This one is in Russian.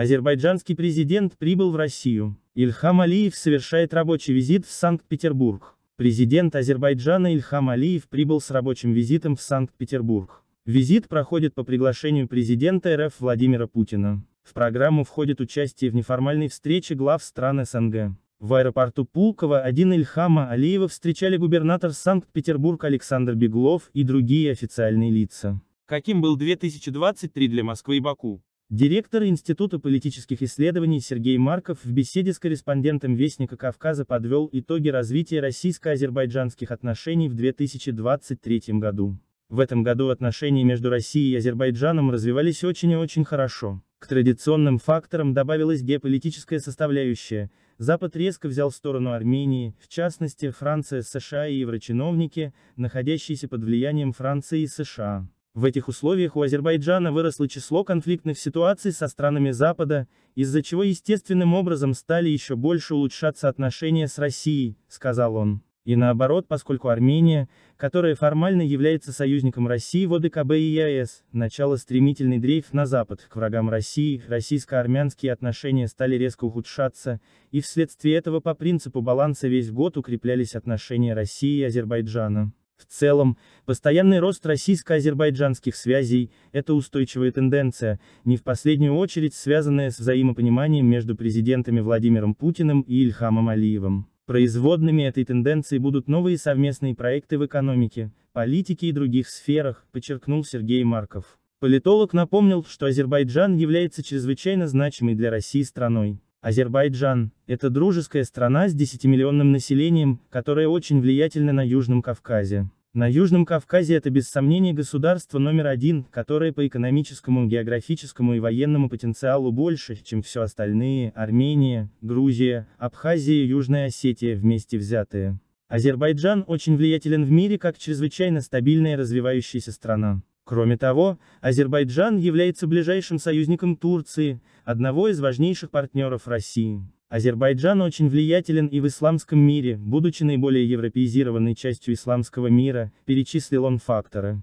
Азербайджанский президент прибыл в Россию. Ильхам Алиев совершает рабочий визит в Санкт-Петербург. Президент Азербайджана Ильхам Алиев прибыл с рабочим визитом в Санкт-Петербург. Визит проходит по приглашению президента РФ Владимира Путина. В программу входит участие в неформальной встрече глав стран СНГ. В аэропорту Пулково один Ильхама Алиева встречали губернатор Санкт-Петербург Александр Беглов и другие официальные лица. Каким был 2023 для Москвы и Баку? Директор Института политических исследований Сергей Марков в беседе с корреспондентом Вестника Кавказа подвел итоги развития российско-азербайджанских отношений в 2023 году. В этом году отношения между Россией и Азербайджаном развивались очень и очень хорошо. К традиционным факторам добавилась геополитическая составляющая. Запад резко взял сторону Армении, в частности Франция, США и еврочиновники, находящиеся под влиянием Франции и США. В этих условиях у Азербайджана выросло число конфликтных ситуаций со странами Запада, из-за чего естественным образом стали еще больше улучшаться отношения с Россией, сказал он. И наоборот, поскольку Армения, которая формально является союзником России в ОДКБ и ЕАЭС, начало стремительный дрейф на Запад, к врагам России, российско-армянские отношения стали резко ухудшаться, и вследствие этого по принципу баланса весь год укреплялись отношения России и Азербайджана. В целом, постоянный рост российско-азербайджанских связей – это устойчивая тенденция, не в последнюю очередь связанная с взаимопониманием между президентами Владимиром Путиным и Ильхамом Алиевым. Производными этой тенденции будут новые совместные проекты в экономике, политике и других сферах, подчеркнул Сергей Марков. Политолог напомнил, что Азербайджан является чрезвычайно значимой для России страной. Азербайджан – это дружеская страна с 10-миллионным населением, которая очень влиятельна на Южном Кавказе. На Южном Кавказе это без сомнения государство номер один, которое по экономическому, географическому и военному потенциалу больше, чем все остальные, Армения, Грузия, Абхазия и Южная Осетия вместе взятые. Азербайджан очень влиятелен в мире как чрезвычайно стабильная развивающаяся страна. Кроме того, Азербайджан является ближайшим союзником Турции, одного из важнейших партнеров России. Азербайджан очень влиятелен и в исламском мире, будучи наиболее европеизированной частью исламского мира, перечислил он факторы.